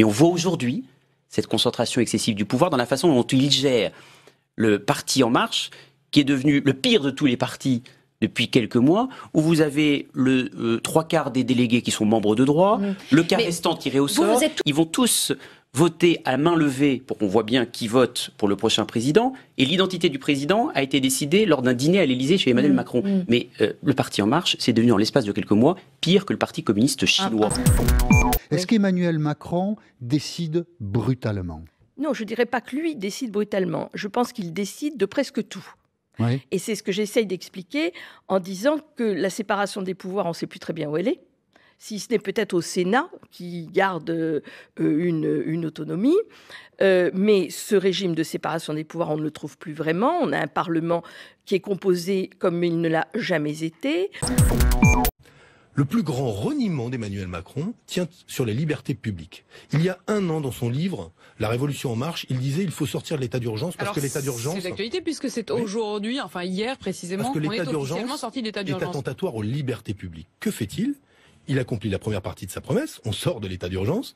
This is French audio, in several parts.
Mais on voit aujourd'hui cette concentration excessive du pouvoir dans la façon dont il gère le parti En Marche, qui est devenu le pire de tous les partis depuis quelques mois, où vous avez le euh, trois quarts des délégués qui sont membres de droit, le quart restant tiré au sort. Ils vont tous voter à main levée pour qu'on voit bien qui vote pour le prochain président. Et l'identité du président a été décidée lors d'un dîner à l'Élysée chez Emmanuel mmh, Macron. Mmh. Mais euh, le Parti En Marche, c'est devenu en l'espace de quelques mois pire que le Parti communiste ah, chinois. Est-ce qu'Emmanuel Macron décide brutalement non, je ne dirais pas que lui décide brutalement. Je pense qu'il décide de presque tout. Et c'est ce que j'essaye d'expliquer en disant que la séparation des pouvoirs, on ne sait plus très bien où elle est, si ce n'est peut-être au Sénat qui garde euh, une, autonomie. Euh, mais ce régime de séparation des pouvoirs, on ne le trouve plus vraiment. On a un Parlement qui est composé comme il ne l'a jamais été. Le plus grand reniement d'Emmanuel Macron tient sur les libertés publiques. Il y a un an, dans son livre La Révolution en marche, il disait il faut sortir de l'état d'urgence parce que l'état d'urgence c'est l'actualité puisque c'est aujourd'hui, enfin hier précisément, que l'état l'état d'urgence est attentatoire aux libertés publiques. Que fait-il Il accomplit la première partie de sa promesse. On sort de l'état d'urgence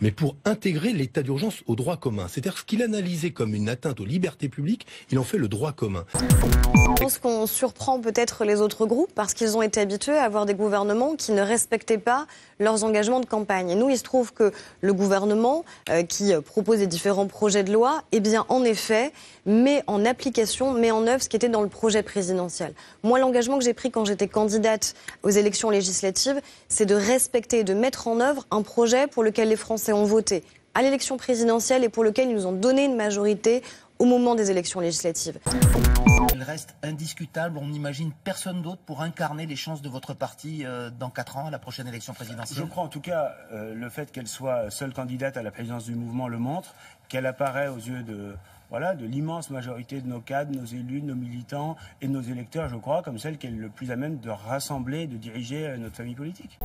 mais pour intégrer l'état d'urgence au droit commun. C'est-à-dire ce qu'il analysait comme une atteinte aux libertés publiques, il en fait le droit commun. Je pense qu'on surprend peut-être les autres groupes parce qu'ils ont été habitués à avoir des gouvernements qui ne respectaient pas leurs engagements de campagne. Et nous, il se trouve que le gouvernement euh, qui propose des différents projets de loi, eh bien, en effet, met en application, met en œuvre ce qui était dans le projet présidentiel. Moi, l'engagement que j'ai pris quand j'étais candidate aux élections législatives, c'est de respecter et de mettre en œuvre un projet pour lequel les Français et ont voté à l'élection présidentielle et pour lequel ils nous ont donné une majorité au moment des élections législatives. Elle reste indiscutable. On n'imagine personne d'autre pour incarner les chances de votre parti euh, dans 4 ans à la prochaine élection présidentielle. Je crois en tout cas euh, le fait qu'elle soit seule candidate à la présidence du mouvement le montre, qu'elle apparaît aux yeux de voilà, de l'immense majorité de nos cadres, nos élus, nos militants et nos électeurs, je crois, comme celle qui est le plus à même de rassembler, de diriger euh, notre famille politique.